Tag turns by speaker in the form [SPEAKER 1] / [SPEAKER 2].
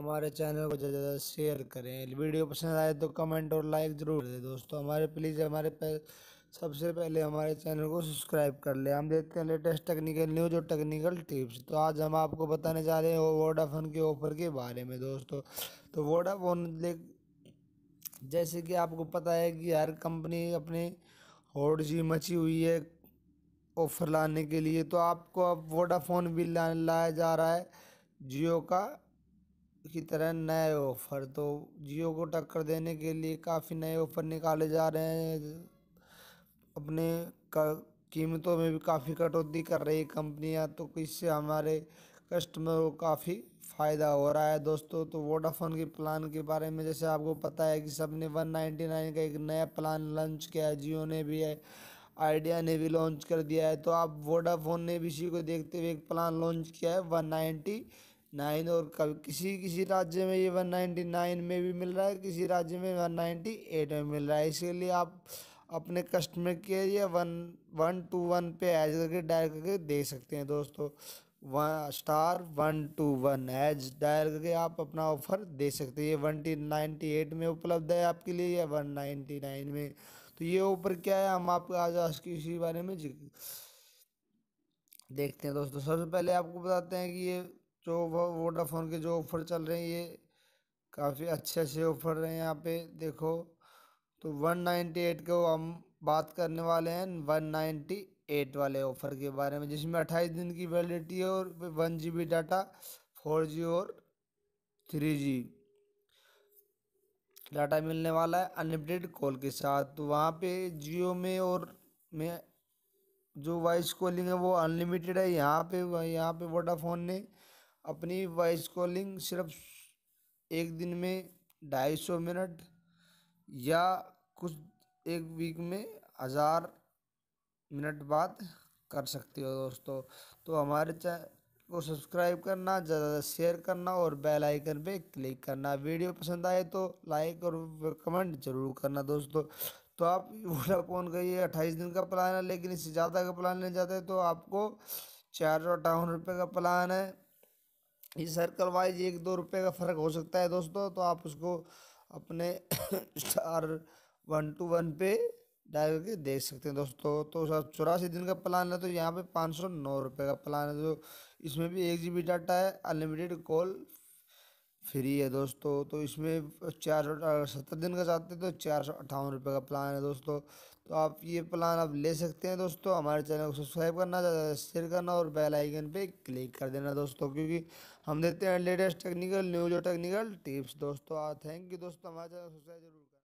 [SPEAKER 1] हमारे चैनल को ज़्यादा ज़्यादा शेयर करें वीडियो पसंद आए तो कमेंट और लाइक ज़रूर दें दोस्तों हमारे प्लीज़ हमारे सबसे पहले हमारे चैनल को सब्सक्राइब कर लें हम देखते हैं लेटेस्ट टेक्निकल न्यूज और टेक्निकल टिप्स तो आज हम आपको बताने जा रहे हैं वोडाफोन के ऑफ़र के बारे में दोस्तों तो वोडाफोन जैसे कि आपको पता है कि हर कंपनी अपने होड़ जी मची हुई है ऑफ़र लाने के लिए तो आपको अब वोडाफोन भी लाया जा रहा है जियो का की तरह नए ऑफ़र तो जियो को टक्कर देने के लिए काफ़ी नए ऑफ़र निकाले जा रहे हैं अपने कीमतों में भी काफ़ी कटौती कर रही है कंपनियां तो इससे हमारे कस्टमर को काफ़ी फ़ायदा हो रहा है दोस्तों तो वोडाफोन के प्लान के बारे में जैसे आपको पता है कि सबने नाइन का एक नया प्लान लॉन्च किया है जियो ने भी है आइडिया ने भी लॉन्च कर दिया है तो आप वोडाफोन ने भी इसी को देखते हुए एक प्लान लॉन्च किया है वन नाइन्टी नाइन और कभी किसी किसी राज्य में ये वन नाइन्टी नाइन में भी मिल रहा है किसी राज्य में वन नाइन्टी एट में मिल रहा है लिए आप अपने कस्टमर केयर या वन वन टू वन पे ऐज करके डायल करके दे सकते हैं दोस्तों one star one two one एज डायल करके आप अपना ऑफर दे सकते हैं ये वन टी नाइन्टी एट में उपलब्ध है आपके लिए या वन नाइन्टी नाइन में तो ये ऑफर क्या है हम आपको आज आज के इसी बारे में देखते हैं दोस्तों सबसे पहले आपको बताते हैं कि ये जो वो वोडाफोन के जो ऑफ़र चल रहे हैं ये काफ़ी अच्छे अच्छे ऑफ़र रहे हैं यहाँ पे देखो तो वन नाइन्टी एट को हम बात करने वाले हैं वन नाइन्टी एट वाले ऑफ़र के बारे में जिसमें अट्ठाईस दिन की वैलिडिटी है और one G B data four G और थ्री जी डाटा मिलने वाला है अनलिमिटेड कॉल के साथ तो वहाँ पे जियो में और में जो वॉइस कॉलिंग है वो अनलिमिटेड है यहाँ पे यहाँ पे वोडाफोन ने अपनी वॉइस कॉलिंग सिर्फ एक दिन में ढाई सौ मिनट या कुछ एक वीक में हज़ार मिनट बाद कर सकते हो दोस्तों तो हमारे चैनल को सब्सक्राइब करना ज़्यादा शेयर करना और बेल आइकन पे क्लिक करना वीडियो पसंद आए तो लाइक और कमेंट ज़रूर करना दोस्तों तो आप वोडाफोन का ये अट्ठाईस दिन का प्लान है लेकिन इससे ज़्यादा का प्लान लेना चाहते हैं तो आपको चार सौ अट्ठावन रुपये का प्लान है ये सर्कल वाइज एक दो रुपये का फ़र्क हो सकता है दोस्तों तो आप उसको अपने स्टार वन टू वन पे डाल करके देख सकते हैं दोस्तों तो सर चौरासी दिन का प्लान है तो यहाँ पे पाँच सौ नौ रुपये का प्लान है तो इसमें भी एक जी बी डाटा है अनलिमिटेड कॉल फ्री है दोस्तों तो इसमें चार सत्तर दिन का चाहते हैं तो चार सौ अट्ठावन रुपये का प्लान है दोस्तों तो आप ये प्लान आप ले सकते हैं दोस्तों हमारे चैनल को सब्सक्राइब करना शेयर करना और बेल आइकन पे क्लिक कर देना दोस्तों क्योंकि हम देते हैं लेटेस्ट टेक्निकल न्यूज और टेक्निकल टिप्स दोस्तों थैंक यू दोस्तों हमारे चैनल सब्सक्राइब जरूर